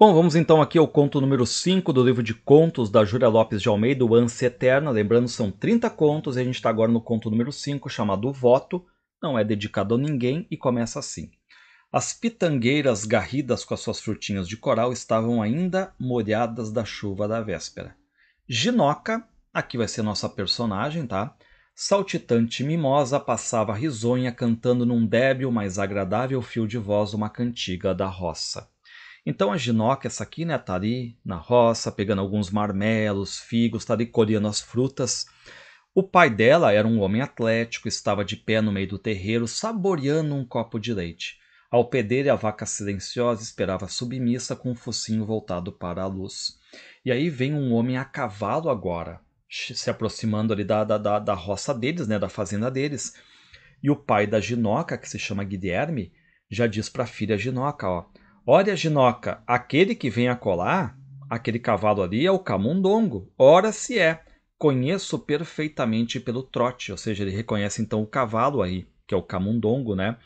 Bom, vamos então aqui ao conto número 5 do livro de contos da Júlia Lopes de Almeida, O Anse Eterna. Lembrando, são 30 contos e a gente está agora no conto número 5, chamado O Voto. Não é dedicado a ninguém e começa assim. As pitangueiras garridas com as suas frutinhas de coral estavam ainda molhadas da chuva da véspera. Ginoca, aqui vai ser nossa personagem, tá? Saltitante mimosa passava risonha cantando num débil, mas agradável fio de voz uma cantiga da roça. Então a ginoca, essa aqui, né, tá ali na roça, pegando alguns marmelos, figos, tá ali colhendo as frutas. O pai dela era um homem atlético, estava de pé no meio do terreiro, saboreando um copo de leite. Ao pé dele, a vaca silenciosa esperava submissa com o focinho voltado para a luz. E aí vem um homem a cavalo agora, se aproximando ali da, da, da, da roça deles, né, da fazenda deles. E o pai da ginoca, que se chama Guilherme, já diz para a filha ginoca, ó, Olha, Ginoca, aquele que vem a colar, aquele cavalo ali é o camundongo. Ora se é. Conheço perfeitamente pelo trote, ou seja, ele reconhece então o cavalo aí, que é o camundongo, né?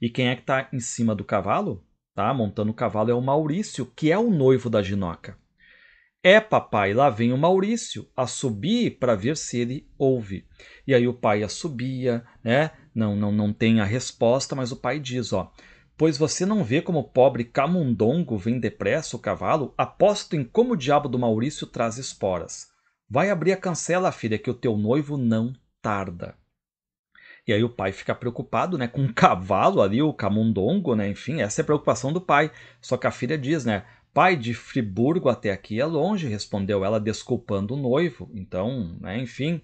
E quem é que está em cima do cavalo? Tá montando o cavalo é o Maurício, que é o noivo da Ginoca. É, papai, lá vem o Maurício a subir para ver se ele ouve. E aí o pai assobia, né? Não, não, não tem a resposta, mas o pai diz, ó: Pois você não vê como o pobre camundongo vem depressa o cavalo? Aposto em como o diabo do Maurício traz esporas. Vai abrir a cancela, filha, que o teu noivo não tarda. E aí o pai fica preocupado, né, com o cavalo ali, o camundongo, né, enfim, essa é a preocupação do pai. Só que a filha diz, né, pai, de Friburgo até aqui é longe, respondeu ela desculpando o noivo. Então, né, enfim,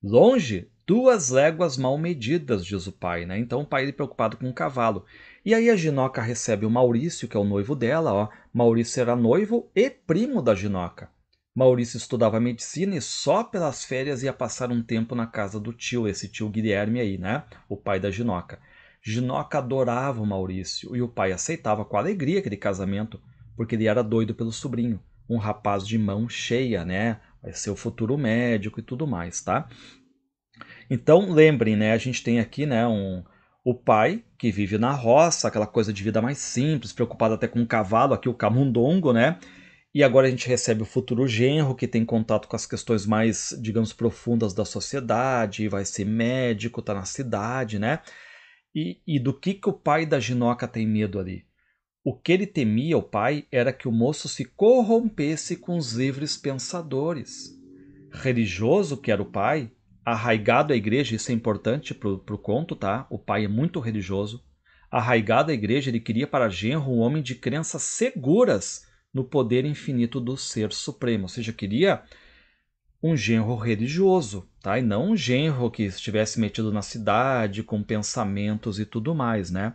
Longe, duas léguas mal medidas, diz o pai, né? Então o pai é preocupado com o cavalo. E aí a Ginoca recebe o Maurício, que é o noivo dela, ó. Maurício era noivo e primo da Ginoca. Maurício estudava medicina e só pelas férias ia passar um tempo na casa do tio, esse tio Guilherme aí, né? O pai da Ginoca. Ginoca adorava o Maurício e o pai aceitava com alegria aquele casamento, porque ele era doido pelo sobrinho, um rapaz de mão cheia, né? vai ser o futuro médico e tudo mais, tá? Então, lembrem, né, a gente tem aqui, né, um, o pai que vive na roça, aquela coisa de vida mais simples, preocupado até com o cavalo, aqui o camundongo, né? E agora a gente recebe o futuro genro, que tem contato com as questões mais, digamos, profundas da sociedade, vai ser médico, tá na cidade, né? E, e do que, que o pai da Ginoca tem medo ali? O que ele temia, o pai, era que o moço se corrompesse com os livres pensadores. Religioso que era o pai, arraigado à igreja, isso é importante para o conto, tá? O pai é muito religioso. Arraigado à igreja, ele queria para genro um homem de crenças seguras no poder infinito do ser supremo. Ou seja, queria um genro religioso, tá? E não um genro que estivesse metido na cidade, com pensamentos e tudo mais, né?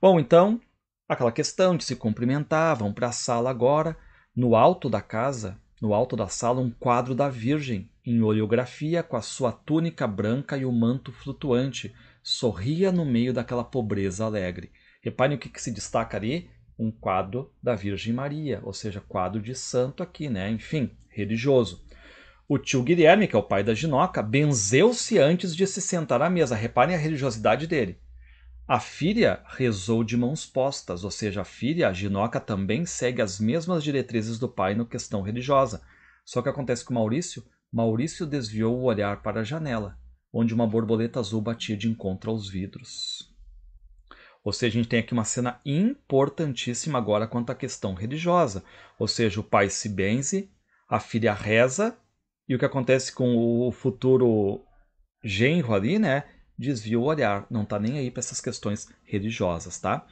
Bom, então, Aquela questão de se cumprimentar, vão para a sala agora. No alto da casa, no alto da sala, um quadro da Virgem, em oleografia, com a sua túnica branca e o manto flutuante. Sorria no meio daquela pobreza alegre. Reparem o que, que se destaca ali? Um quadro da Virgem Maria, ou seja, quadro de santo aqui, né? Enfim, religioso. O tio Guilherme, que é o pai da Ginoca, benzeu-se antes de se sentar à mesa. Reparem a religiosidade dele. A filha rezou de mãos postas, ou seja, a filha, a Ginoca, também segue as mesmas diretrizes do pai no questão religiosa. Só que acontece com Maurício, Maurício desviou o olhar para a janela, onde uma borboleta azul batia de encontro aos vidros. Ou seja, a gente tem aqui uma cena importantíssima agora quanto à questão religiosa. Ou seja, o pai se benze, a filha reza, e o que acontece com o futuro genro ali, né? desvia o olhar, não está nem aí para essas questões religiosas, tá?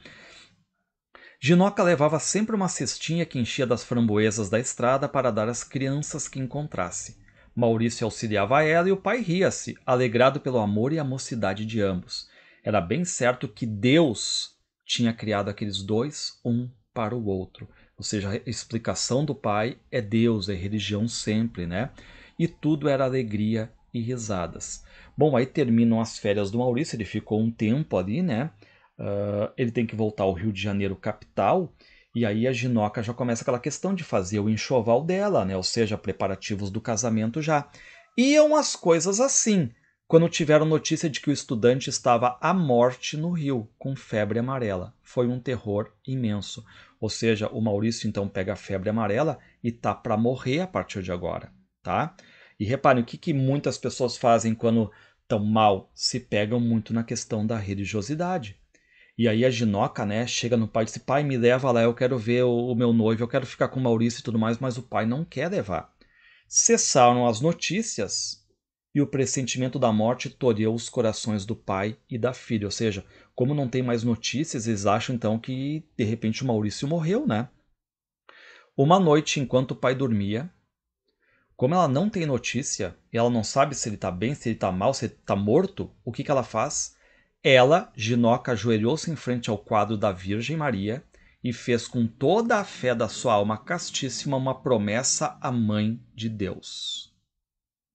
Ginoca levava sempre uma cestinha que enchia das framboesas da estrada para dar às crianças que encontrasse. Maurício auxiliava ela e o pai ria-se, alegrado pelo amor e a mocidade de ambos. Era bem certo que Deus tinha criado aqueles dois um para o outro. Ou seja, a explicação do pai é Deus, é religião sempre, né? E tudo era alegria e risadas. Bom, aí terminam as férias do Maurício, ele ficou um tempo ali, né? Uh, ele tem que voltar ao Rio de Janeiro, capital, e aí a Ginoca já começa aquela questão de fazer o enxoval dela, né? Ou seja, preparativos do casamento já. Iam as coisas assim, quando tiveram notícia de que o estudante estava à morte no Rio, com febre amarela. Foi um terror imenso. Ou seja, o Maurício então pega a febre amarela e tá para morrer a partir de agora, tá? E reparem, o que, que muitas pessoas fazem quando estão mal? Se pegam muito na questão da religiosidade. E aí a ginoca, né, chega no pai e diz, pai, me leva lá, eu quero ver o, meu noivo, eu quero ficar com o Maurício e tudo mais, mas o pai não quer levar. Cessaram as notícias e o pressentimento da morte toreou os corações do pai e da filha. Ou seja, como não tem mais notícias, eles acham então que de repente o Maurício morreu, né? Uma noite, enquanto o pai dormia, como ela não tem notícia, e ela não sabe se ele está bem, se ele está mal, se ele está morto, o que, que ela faz? Ela, Ginoca, ajoelhou-se em frente ao quadro da Virgem Maria e fez com toda a fé da sua alma castíssima uma promessa à Mãe de Deus,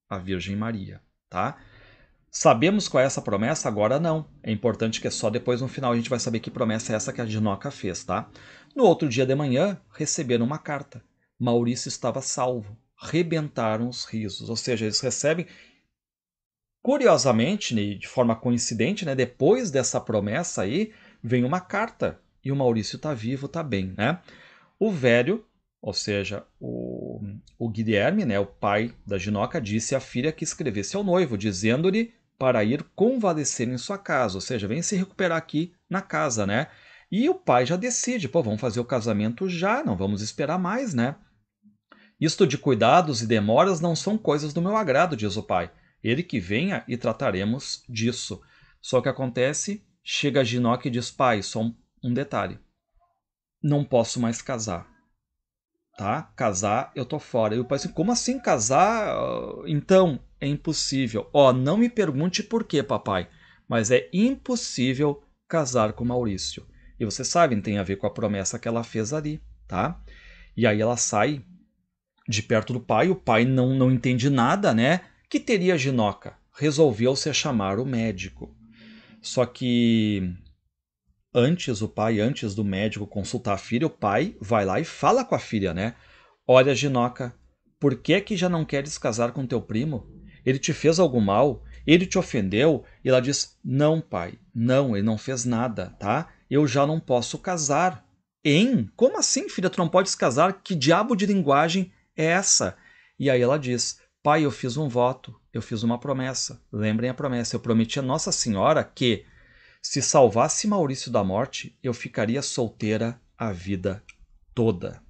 a Virgem Maria, tá? Sabemos qual é essa promessa? Agora não. É importante que é só depois no final a gente vai saber que promessa é essa que a Ginoca fez, tá? No outro dia de manhã, receberam uma carta. Maurício estava salvo rebentaram os risos. Ou seja, eles recebem. Curiosamente, né, e de forma coincidente, né, depois dessa promessa aí, vem uma carta. E o Maurício está vivo, está bem. Né? O velho, ou seja, o, o Guilherme, né, o pai da Ginoca, disse à filha que escrevesse ao noivo, dizendo-lhe para ir convalescer em sua casa. Ou seja, vem se recuperar aqui na casa, né? E o pai já decide, pô, vamos fazer o casamento já, não vamos esperar mais, né? Isto de cuidados e demoras não são coisas do meu agrado, diz o pai. Ele que venha e trataremos disso. Só que acontece, chega Ginok e diz: pai, só um, um detalhe. Não posso mais casar tá? Casar, eu tô fora. E o pai assim, como assim casar? Ah, então, é impossível. Ó, oh, não me pergunte por quê, papai, mas é impossível casar com Maurício. E vocês sabem, tem a ver com a promessa que ela fez ali, tá? E aí ela sai de perto do pai, o pai não, não entende nada, né? Que teria a ginoca? Resolveu-se chamar o médico. Só que antes o pai, antes do médico consultar a filha, o pai vai lá e fala com a filha, né? Olha, Ginoca, por que que já não queres casar com teu primo? Ele te fez algum mal? Ele te ofendeu? E ela diz: Não, pai, não, ele não fez nada, tá? Eu já não posso casar. Hein? Como assim, filha? Tu não podes casar? Que diabo de linguagem é essa. E aí ela diz: Pai, eu fiz um voto, eu fiz uma promessa. Lembrem a promessa. Eu prometi a Nossa Senhora que, se salvasse Maurício da morte, eu ficaria solteira a vida toda.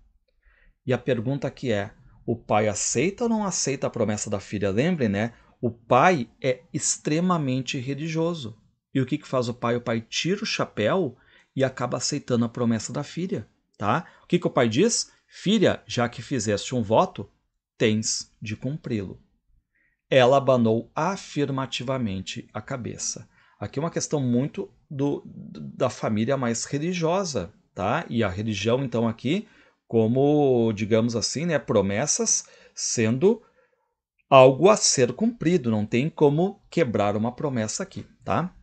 E a pergunta que é: o pai aceita ou não aceita a promessa da filha? Lembrem, né? O pai é extremamente religioso. E o que, que faz o pai? O pai tira o chapéu e acaba aceitando a promessa da filha, tá? O que, que o pai diz? Filha, já que fizeste um voto, tens de cumpri-lo. Ela abanou afirmativamente a cabeça. Aqui é uma questão muito do, da família mais religiosa, tá? E a religião, então, aqui, como, digamos assim, né, promessas sendo algo a ser cumprido, não tem como quebrar uma promessa aqui, tá?